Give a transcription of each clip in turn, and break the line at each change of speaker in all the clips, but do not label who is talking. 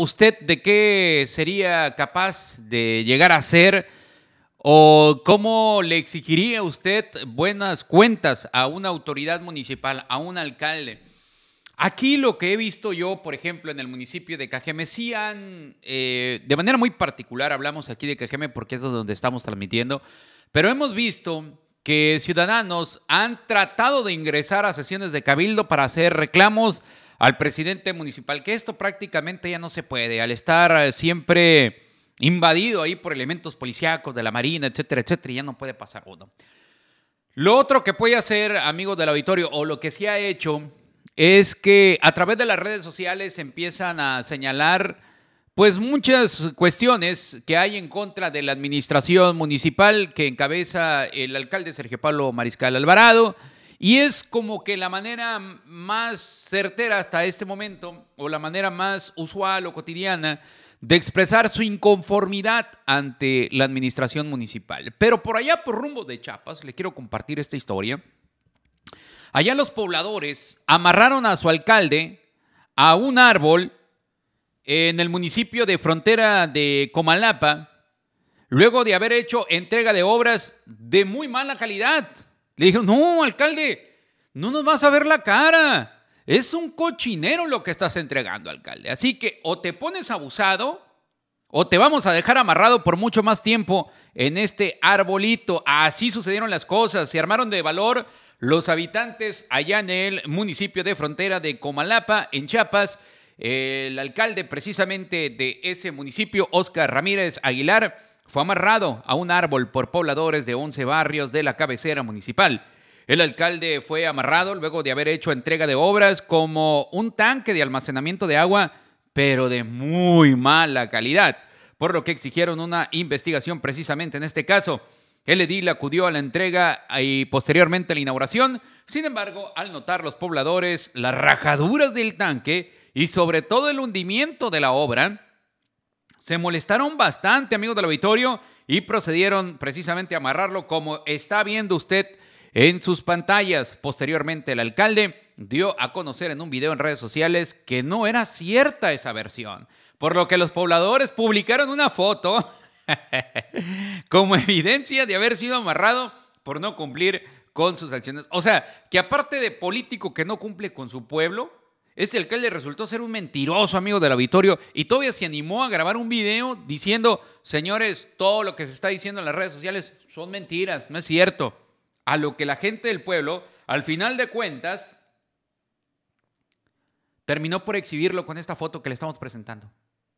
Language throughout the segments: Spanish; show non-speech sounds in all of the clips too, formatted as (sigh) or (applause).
¿usted de qué sería capaz de llegar a ser o cómo le exigiría usted buenas cuentas a una autoridad municipal, a un alcalde? Aquí lo que he visto yo, por ejemplo, en el municipio de Cajeme, sí han, eh, de manera muy particular, hablamos aquí de Cajeme porque es donde estamos transmitiendo, pero hemos visto que ciudadanos han tratado de ingresar a sesiones de cabildo para hacer reclamos al presidente municipal, que esto prácticamente ya no se puede, al estar eh, siempre invadido ahí por elementos policíacos de la Marina, etcétera, etcétera, ya no puede pasar uno. Lo otro que puede hacer, amigos del auditorio, o lo que sí ha hecho, es que a través de las redes sociales empiezan a señalar pues muchas cuestiones que hay en contra de la administración municipal que encabeza el alcalde Sergio Pablo Mariscal Alvarado, y es como que la manera más certera hasta este momento, o la manera más usual o cotidiana, de expresar su inconformidad ante la administración municipal. Pero por allá, por rumbo de Chapas, le quiero compartir esta historia. Allá los pobladores amarraron a su alcalde a un árbol en el municipio de frontera de Comalapa, luego de haber hecho entrega de obras de muy mala calidad le dijo no, alcalde, no nos vas a ver la cara. Es un cochinero lo que estás entregando, alcalde. Así que o te pones abusado o te vamos a dejar amarrado por mucho más tiempo en este arbolito. Así sucedieron las cosas. Se armaron de valor los habitantes allá en el municipio de frontera de Comalapa, en Chiapas. El alcalde precisamente de ese municipio, Oscar Ramírez Aguilar, fue amarrado a un árbol por pobladores de 11 barrios de la cabecera municipal. El alcalde fue amarrado luego de haber hecho entrega de obras como un tanque de almacenamiento de agua, pero de muy mala calidad, por lo que exigieron una investigación precisamente en este caso. El edil acudió a la entrega y posteriormente a la inauguración. Sin embargo, al notar los pobladores las rajaduras del tanque y sobre todo el hundimiento de la obra, se molestaron bastante, amigos del auditorio, y procedieron precisamente a amarrarlo como está viendo usted en sus pantallas. Posteriormente, el alcalde dio a conocer en un video en redes sociales que no era cierta esa versión, por lo que los pobladores publicaron una foto (laughs) como evidencia de haber sido amarrado por no cumplir con sus acciones. O sea, que aparte de político que no cumple con su pueblo, este alcalde resultó ser un mentiroso amigo del auditorio y todavía se animó a grabar un video diciendo, señores, todo lo que se está diciendo en las redes sociales son mentiras, no es cierto. A lo que la gente del pueblo, al final de cuentas, terminó por exhibirlo con esta foto que le estamos presentando.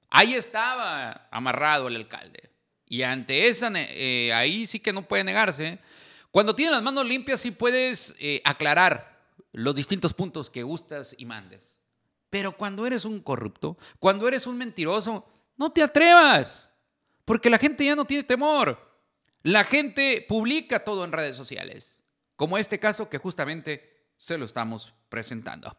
Ahí estaba amarrado el alcalde. Y ante esa, eh, ahí sí que no puede negarse. Cuando tienes las manos limpias sí puedes eh, aclarar los distintos puntos que gustas y mandes. Pero cuando eres un corrupto, cuando eres un mentiroso, no te atrevas, porque la gente ya no tiene temor. La gente publica todo en redes sociales, como este caso que justamente se lo estamos presentando.